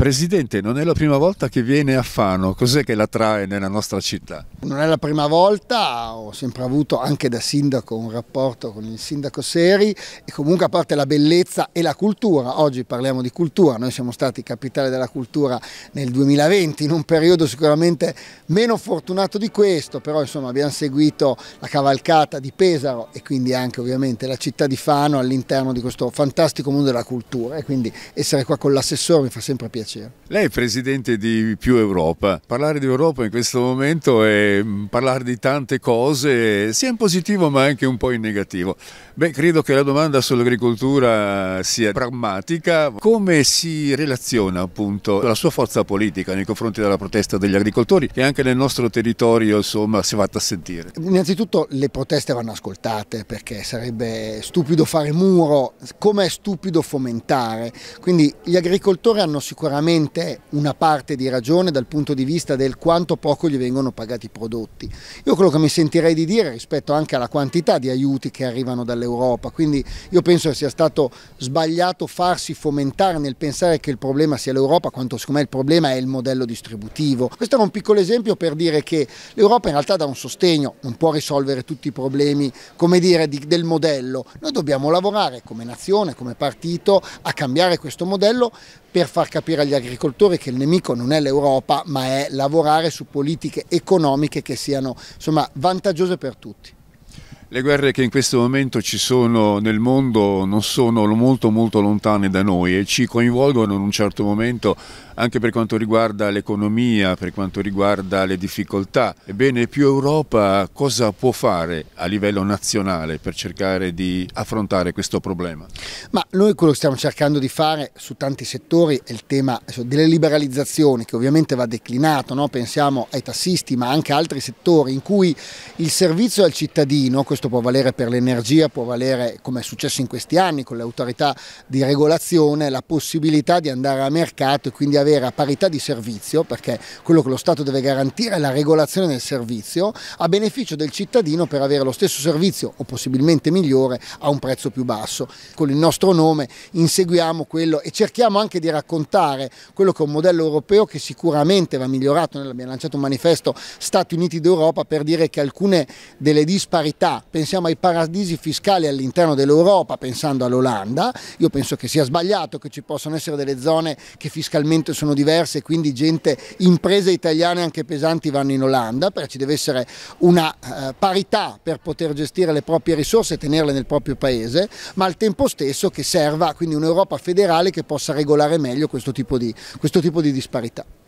Presidente, non è la prima volta che viene a Fano, cos'è che la trae nella nostra città? Non è la prima volta, ho sempre avuto anche da sindaco un rapporto con il sindaco Seri e comunque a parte la bellezza e la cultura, oggi parliamo di cultura, noi siamo stati capitale della cultura nel 2020, in un periodo sicuramente meno fortunato di questo, però insomma abbiamo seguito la cavalcata di Pesaro e quindi anche ovviamente la città di Fano all'interno di questo fantastico mondo della cultura e quindi essere qua con l'assessore mi fa sempre piacere piacere. Lei è presidente di Più Europa. Parlare di Europa in questo momento è mm, parlare di tante cose, sia in positivo ma anche un po' in negativo. Beh, credo che la domanda sull'agricoltura sia pragmatica. Come si relaziona appunto la sua forza politica nei confronti della protesta degli agricoltori che anche nel nostro territorio insomma si è fatta sentire? Innanzitutto le proteste vanno ascoltate perché sarebbe stupido fare muro, come è stupido fomentare. Quindi gli agricoltori hanno sicuramente sicuramente una parte di ragione dal punto di vista del quanto poco gli vengono pagati i prodotti. Io quello che mi sentirei di dire rispetto anche alla quantità di aiuti che arrivano dall'Europa, quindi io penso che sia stato sbagliato farsi fomentare nel pensare che il problema sia l'Europa, quanto secondo me il problema è il modello distributivo. Questo era un piccolo esempio per dire che l'Europa in realtà dà un sostegno, non può risolvere tutti i problemi come dire, di, del modello. Noi dobbiamo lavorare come nazione, come partito, a cambiare questo modello per far capire agli agli agricoltori che il nemico non è l'Europa ma è lavorare su politiche economiche che siano insomma, vantaggiose per tutti. Le guerre che in questo momento ci sono nel mondo non sono molto molto lontane da noi e ci coinvolgono in un certo momento anche per quanto riguarda l'economia, per quanto riguarda le difficoltà. Ebbene, più Europa cosa può fare a livello nazionale per cercare di affrontare questo problema? Ma noi quello che stiamo cercando di fare su tanti settori è il tema delle liberalizzazioni che ovviamente va declinato, no? pensiamo ai tassisti ma anche altri settori in cui il servizio al cittadino, questo può valere per l'energia, può valere come è successo in questi anni con le autorità di regolazione, la possibilità di andare a mercato e quindi avere avere a parità di servizio, perché quello che lo Stato deve garantire è la regolazione del servizio, a beneficio del cittadino per avere lo stesso servizio o possibilmente migliore a un prezzo più basso. Con il nostro nome inseguiamo quello e cerchiamo anche di raccontare quello che è un modello europeo che sicuramente va migliorato. Noi abbiamo lanciato un manifesto Stati Uniti d'Europa per dire che alcune delle disparità, pensiamo ai paradisi fiscali all'interno dell'Europa, pensando all'Olanda, io penso che sia sbagliato che ci possano essere delle zone che fiscalmente sono sono diverse, quindi gente, imprese italiane anche pesanti vanno in Olanda, perché ci deve essere una eh, parità per poter gestire le proprie risorse e tenerle nel proprio paese, ma al tempo stesso che serva quindi un'Europa federale che possa regolare meglio questo tipo di, questo tipo di disparità.